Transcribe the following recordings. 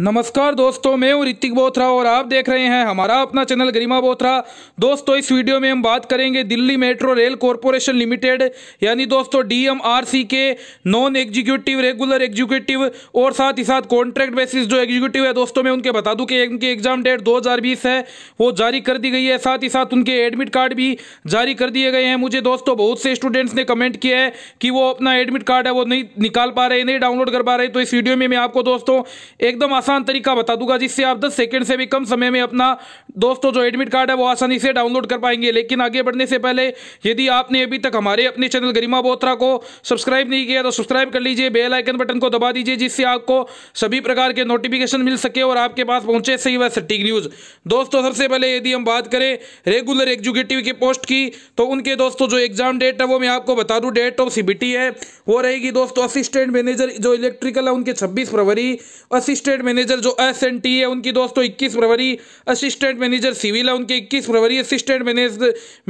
नमस्कार दोस्तों मैं हूँ ऋतिक बोथरा और आप देख रहे हैं हमारा अपना चैनल गरिमा बोथरा दोस्तों इस वीडियो में हम बात करेंगे Delhi metro rail corporation limited यानी दोस्तों डीएमआरसी के नॉन एग्जीक्यूटिव रेगुलर एग्जीक्यूटिव और साथ ही साथ कॉन्ट्रैक्ट बेसिस जो एग्जीक्यूटिव है दोस्तों मैं उनके बता दूँ कि उनकी एग्जाम डेट दो है वो जारी कर दी गई है साथ ही साथ उनके एडमिट कार्ड भी जारी कर दिए गए हैं मुझे दोस्तों बहुत से स्टूडेंट्स ने कमेंट किया है कि वो अपना एडमिट कार्ड है वो नहीं निकाल पा रहे नहीं डाउनलोड कर पा रहे तो इस वीडियो में मैं आपको दोस्तों एकदम आसान तरीका बता दूंगा जिससे आप 10 सेकंड से भी कम समय में अपना दोस्तों जो एडमिट कार्ड है वो आसानी से डाउनलोड कर पाएंगे लेकिन आगे बढ़ने से पहले यदि आपने अभी तक हमारे अपने चैनल गरिमा बोत्रा को सब्सक्राइब नहीं किया तो सब्सक्राइब कर लीजिए बेल आइकन बटन को दबा दीजिए जिससे आपको सभी प्रकार के नोटिफिकेशन मिल सके और आपके पास पहुंचे सही वह सटीक न्यूज़ दोस्तों सबसे पहले यदि हम बात करें रेगुलर एग्जीक्यूटिव की पोस्ट की तो उनके दोस्तों जो एग्जाम डेट है वो मैं आपको बता दूँ डेट ऑफ सीबीटी है वो रहेगी दोस्तों असिस्टेंट मैनेजर जो इलेक्ट्रिकल है उनके छब्बीस फरवरी असिस्टेंट मैनेजर मैनेजर जो एस एन टी है उनकी दोस्तों तो इक्कीस फरवरी असिस्टेंट मैनेजर सिविल है उनके इक्कीस फरवरी असिस्टेंट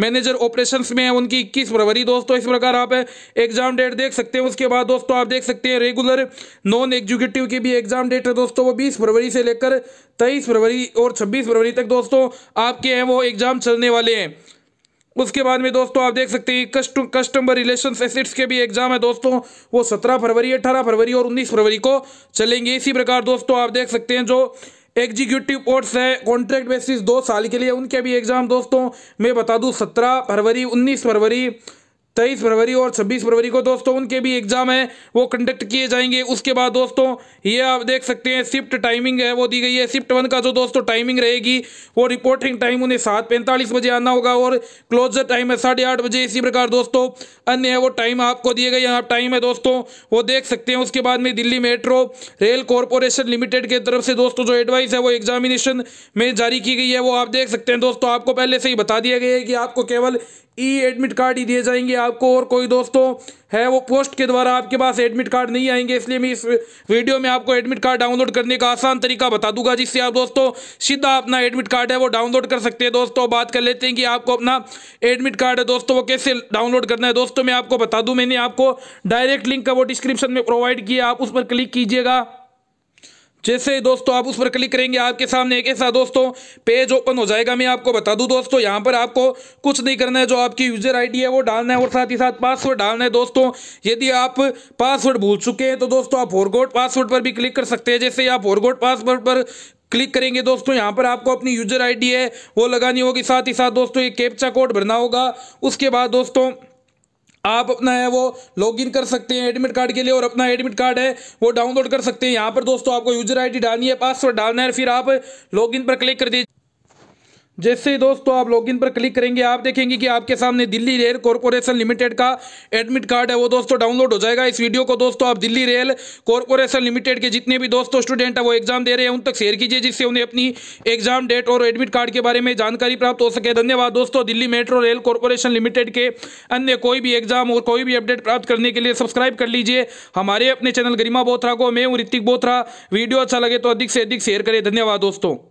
मैनेजर ऑपरेशन में है उनकी इक्कीस फरवरी दोस्तों इस प्रकार आप एग्जाम डेट देख सकते हैं उसके बाद दोस्तों आप देख सकते हैं रेगुलर नॉन एग्जीक्यूटिव की भी एग्जाम डेट है दोस्तों वो बीस फरवरी से लेकर तेईस फरवरी और छब्बीस फरवरी तक दोस्तों आपके हैं वो एग्जाम चलने वाले हैं उसके बाद में दोस्तों आप देख सकते हैं कस्ट कस्टमर रिलेशन एसिड्स के भी एग्जाम है दोस्तों वो सत्रह फरवरी अठारह फरवरी और उन्नीस फरवरी को चलेंगे इसी प्रकार दोस्तों आप देख सकते हैं जो एग्जीक्यूटिव कोर्ट्स है कॉन्ट्रैक्ट बेसिस दो साल के लिए उनके भी एग्जाम दोस्तों मैं बता दूँ सत्रह फरवरी उन्नीस फरवरी तेईस फरवरी और छब्बीस फरवरी को दोस्तों उनके भी एग्जाम है वो कंडक्ट किए जाएंगे उसके बाद दोस्तों ये आप देख सकते हैं शिफ्ट टाइमिंग है वो दी गई है शिफ्ट वन का जो दोस्तों टाइमिंग रहेगी वो रिपोर्टिंग टाइम उन्हें सात पैंतालीस बजे आना होगा और क्लोजर टाइम है साढ़े आठ बजे इसी प्रकार दोस्तों अन्य है वो टाइम आपको दिए गए यहाँ टाइम है दोस्तों वो देख सकते हैं उसके बाद में Delhi metro rail corporation limited के तरफ से दोस्तों जो एडवाइस है वो एग्जामिनेशन में जारी की गई है वो आप देख सकते हैं दोस्तों आपको पहले से ही बता दिया गया है कि आपको केवल ई एडमिट कार्ड ही दिए जाएंगे आपको और कोई दोस्तों है वो पोस्ट के द्वारा आपके पास एडमिट कार्ड नहीं आएंगे इसलिए मैं इस वीडियो में आपको एडमिट कार्ड डाउनलोड करने का आसान तरीका बता दूंगा जिससे आप दोस्तों सीधा अपना एडमिट कार्ड है वो डाउनलोड कर सकते हैं दोस्तों बात कर लेते हैं कि आपको अपना एडमिट कार्ड है दोस्तों वो कैसे डाउनलोड करना है दोस्तों मैं आपको बता दूँ मैंने आपको डायरेक्ट लिंक का वो डिस्क्रिप्शन में प्रोवाइड किया आप उस पर क्लिक कीजिएगा जैसे दोस्तों आप उस पर क्लिक करेंगे आपके सामने एक ऐसा दोस्तों पेज ओपन हो जाएगा मैं आपको बता दूं दोस्तों यहाँ पर आपको कुछ नहीं करना है जो आपकी यूजर आईडी है वो डालना है और साथ ही साथ पासवर्ड डालना है दोस्तों यदि आप पासवर्ड भूल चुके हैं तो दोस्तों आप फोरगोट पासवर्ड पर भी क्लिक कर सकते हैं जैसे आप फोरगोट पासवर्ड पर क्लिक करेंगे दोस्तों यहाँ पर आपको अपनी यूजर आईडी है वो लगानी होगी साथ ही साथ दोस्तों ये कैप्चा कोड भरना होगा उसके बाद दोस्तों आप अपना है वो लॉगिन कर सकते हैं एडमिट कार्ड के लिए और अपना एडमिट कार्ड है वो डाउनलोड कर सकते हैं यहाँ पर दोस्तों आपको यूजर आईडी डालनी है पासवर्ड डालना है फिर आप लॉगिन पर क्लिक कर दीजिए जैसे ही दोस्तों आप लॉगिन पर क्लिक करेंगे आप देखेंगे कि आपके सामने दिल्ली रेल कॉरपोरेशन लिमिटेड का एडमिट कार्ड है वो दोस्तों डाउनलोड हो जाएगा इस वीडियो को दोस्तों आप दिल्ली रेल कॉरपोरेशन लिमिटेड के जितने भी दोस्तों स्टूडेंट है वो एग्जाम दे रहे हैं उन तक शेयर कीजिए जिससे उन्हें अपनी एग्जाम डेट और एडमिट कार्ड के बारे में जानकारी प्राप्त हो सके धन्यवाद दोस्तों Delhi metro rail corporation limited के अन्य कोई भी एग्जाम और कोई भी अपडेट प्राप्त करने के लिए सब्सक्राइब कर लीजिए हमारे अपने चैनल गरिमा बोथरा को मैं हूँ ऋतिक बोथरा वीडियो अच्छा लगे तो अधिक से अधिक शेयर करें धन्यवाद दोस्तों